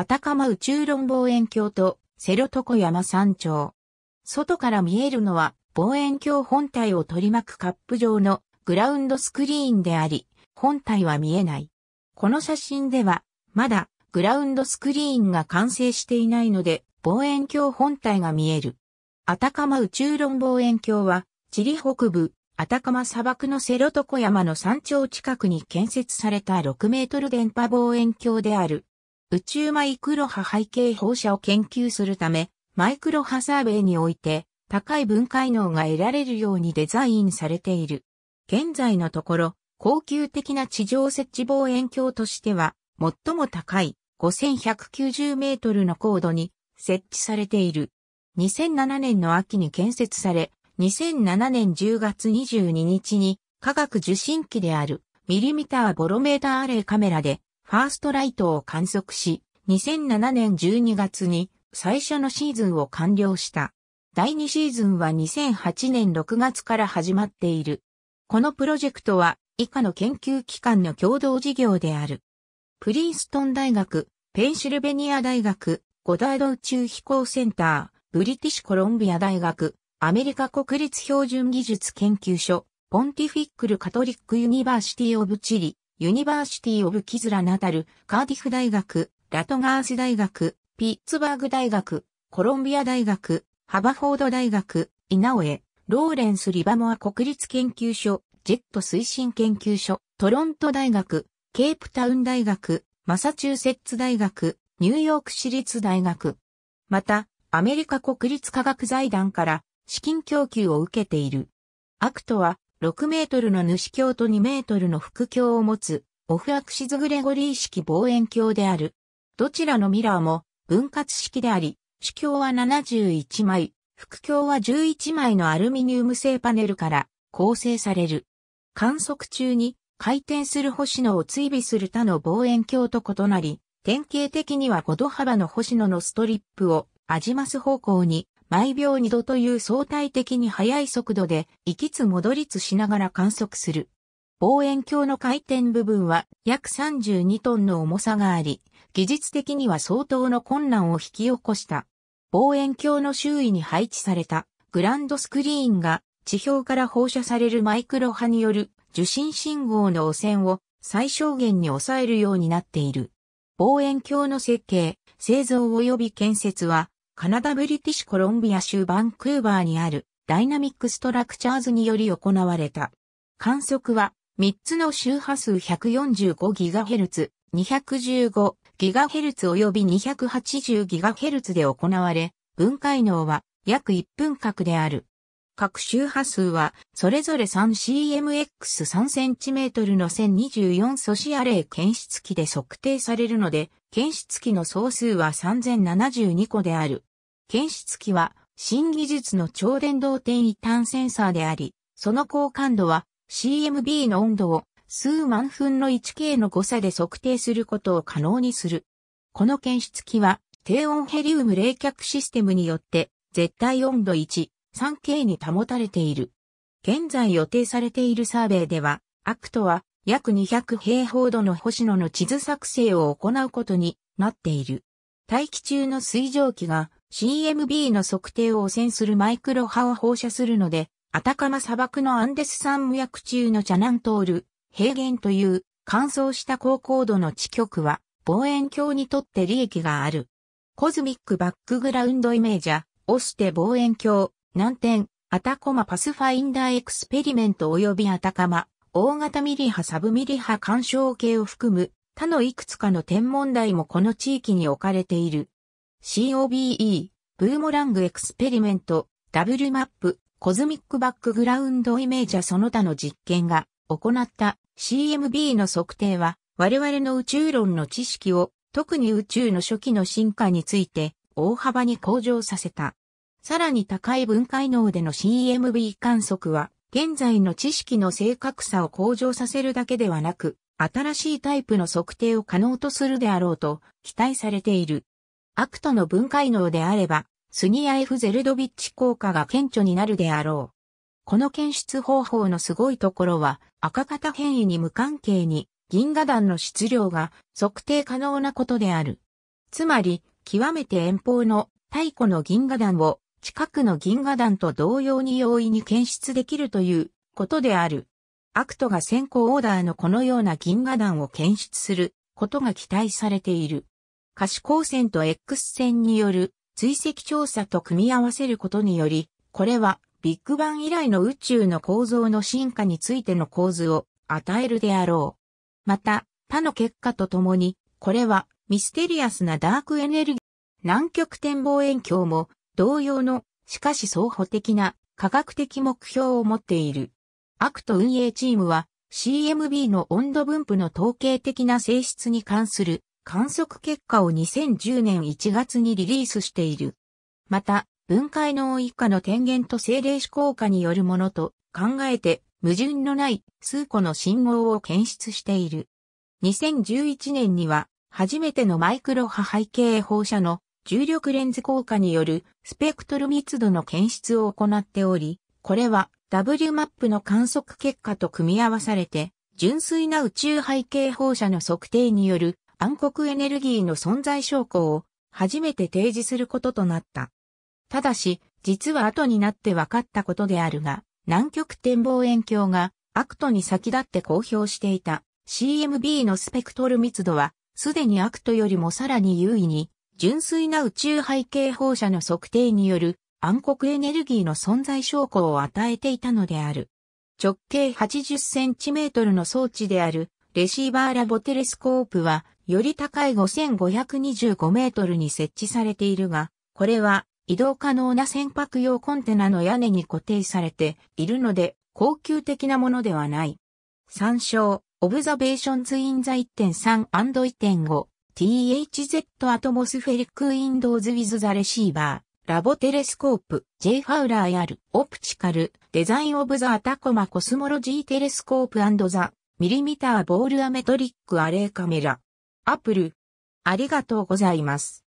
アタカマ宇宙論望遠鏡とセロトコ山山頂。外から見えるのは望遠鏡本体を取り巻くカップ状のグラウンドスクリーンであり、本体は見えない。この写真では、まだグラウンドスクリーンが完成していないので、望遠鏡本体が見える。アタカマ宇宙論望遠鏡は、チリ北部、アタカマ砂漠のセロトコ山の山頂近くに建設された6メートル電波望遠鏡である。宇宙マイクロ波背景放射を研究するため、マイクロ波サーベイにおいて、高い分解能が得られるようにデザインされている。現在のところ、高級的な地上設置望遠鏡としては、最も高い5190メートルの高度に設置されている。2007年の秋に建設され、2007年10月22日に科学受信機であるミリミターボロメーターアレイカメラでファーストライトを観測し、2007年12月に最初のシーズンを完了した。第2シーズンは2008年6月から始まっている。このプロジェクトは以下の研究機関の共同事業である。プリンストン大学、ペンシルベニア大学、ゴダード宇宙飛行センター、ブリティッシュコロンビア大学、アメリカ国立標準技術研究所、ポンティフィックルカトリックユニバーシティオブチリ、ユニバーシティ・オブ・キズラナタル、カーディフ大学、ラトガース大学、ピッツバーグ大学、コロンビア大学、ハバフォード大学、イナオエ、ローレンス・リバモア国立研究所、ジェット推進研究所、トロント大学、ケープタウン大学、マサチューセッツ大学、ニューヨーク市立大学。また、アメリカ国立科学財団から資金供給を受けている。アクトは6メートルの主鏡と2メートルの副鏡を持つ、オフアクシズグレゴリー式望遠鏡である。どちらのミラーも分割式であり、主鏡は71枚、副鏡は11枚のアルミニウム製パネルから構成される。観測中に回転する星野を追尾する他の望遠鏡と異なり、典型的には5度幅の星野のストリップを味ジす方向に毎秒2度という相対的に速い速度で行きつ戻りつしながら観測する。望遠鏡の回転部分は約32トンの重さがあり、技術的には相当の困難を引き起こした。望遠鏡の周囲に配置されたグランドスクリーンが地表から放射されるマイクロ波による受信信号の汚染を最小限に抑えるようになっている。望遠鏡の設計、製造及び建設はカナダ・ブリティッシュ・コロンビア州バンクーバーにあるダイナミック・ストラクチャーズにより行われた。観測は3つの周波数 145GHz、215GHz 及び 280GHz で行われ、分解能は約1分角である。各周波数は、それぞれ 3CMX3cm の1024素子アレイ検出器で測定されるので、検出器の総数は3072個である。検出器は新技術の超電導転移端センサーであり、その高感度は CMB の温度を数万分の 1K の誤差で測定することを可能にする。この検出器は低温ヘリウム冷却システムによって絶対温度1、3K に保たれている。現在予定されているサーベイでは、アクトは約200平方度の星野の地図作成を行うことになっている。大気中の水蒸気が CMB の測定を汚染するマイクロ波を放射するので、アタカマ砂漠のアンデス山無役中のチャナントール、平原という乾燥した高高度の地極は望遠鏡にとって利益がある。コズミックバックグラウンドイメージャー、オステ望遠鏡、難点、アタコマパスファインダーエクスペリメント及びアタカマ、大型ミリ波サブミリ波干渉計を含む他のいくつかの天文台もこの地域に置かれている。COBE、ブーモラングエクスペリメント、ダブルマップ、コズミックバックグラウンドイメージャその他の実験が行った CMB の測定は我々の宇宙論の知識を特に宇宙の初期の進化について大幅に向上させた。さらに高い分解能での CMB 観測は現在の知識の正確さを向上させるだけではなく新しいタイプの測定を可能とするであろうと期待されている。アクトの分解能であれば、スニアエフ・ゼルドビッチ効果が顕著になるであろう。この検出方法のすごいところは、赤型変異に無関係に、銀河団の質量が測定可能なことである。つまり、極めて遠方の太古の銀河団を近くの銀河団と同様に容易に検出できるということである。アクトが先行オーダーのこのような銀河団を検出することが期待されている。可視光線と X 線による追跡調査と組み合わせることにより、これはビッグバン以来の宇宙の構造の進化についての構図を与えるであろう。また、他の結果とともに、これはミステリアスなダークエネルギー、南極展望遠鏡も同様の、しかし双方的な科学的目標を持っている。アクト運営チームは CMB の温度分布の統計的な性質に関する観測結果を2010年1月にリリースしている。また、分解能以下の天元と精霊子効果によるものと考えて矛盾のない数個の信号を検出している。2011年には初めてのマイクロ波背景放射の重力レンズ効果によるスペクトル密度の検出を行っており、これは W マップの観測結果と組み合わされて、純粋な宇宙背景放射の測定による暗黒エネルギーの存在証拠を初めて提示することとなった。ただし、実は後になって分かったことであるが、南極展望遠鏡がアクトに先立って公表していた CMB のスペクトル密度は、すでにアクトよりもさらに優位に、純粋な宇宙背景放射の測定による暗黒エネルギーの存在証拠を与えていたのである。直径8 0トルの装置であるレシーバーラボテレスコープはより高い5525メートルに設置されているが、これは移動可能な船舶用コンテナの屋根に固定されているので、高級的なものではない。参照、オブザベーションズインザ 1.3&1.5 THZ アトモスフェリックウィンドウズウィズザレシーバー、ラボテレスコープ、J ファウラーやる、オプチカル、デザインオブザアタコマコスモロジーテレスコープザ、ミリミターボールアメトリックアレイカメラ。アップル。ありがとうございます。